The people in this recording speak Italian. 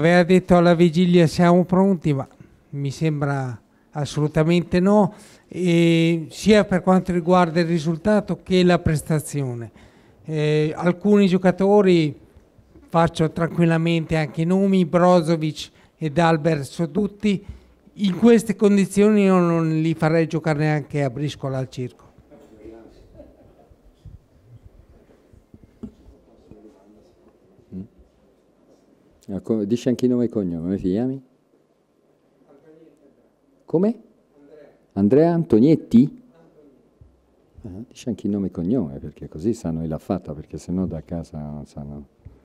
Aveva detto alla vigilia siamo pronti, ma mi sembra assolutamente no, e sia per quanto riguarda il risultato che la prestazione. Eh, alcuni giocatori, faccio tranquillamente anche i nomi, Brozovic ed Albert Sodutti, in queste condizioni io non li farei giocare neanche a briscola al circo. Ah, dici anche il nome e il cognome, come ti chiami? Come? Andrea Antonietti? Ah, dici anche il nome e cognome, perché così sanno chi l'ha fatta, perché sennò da casa non sanno.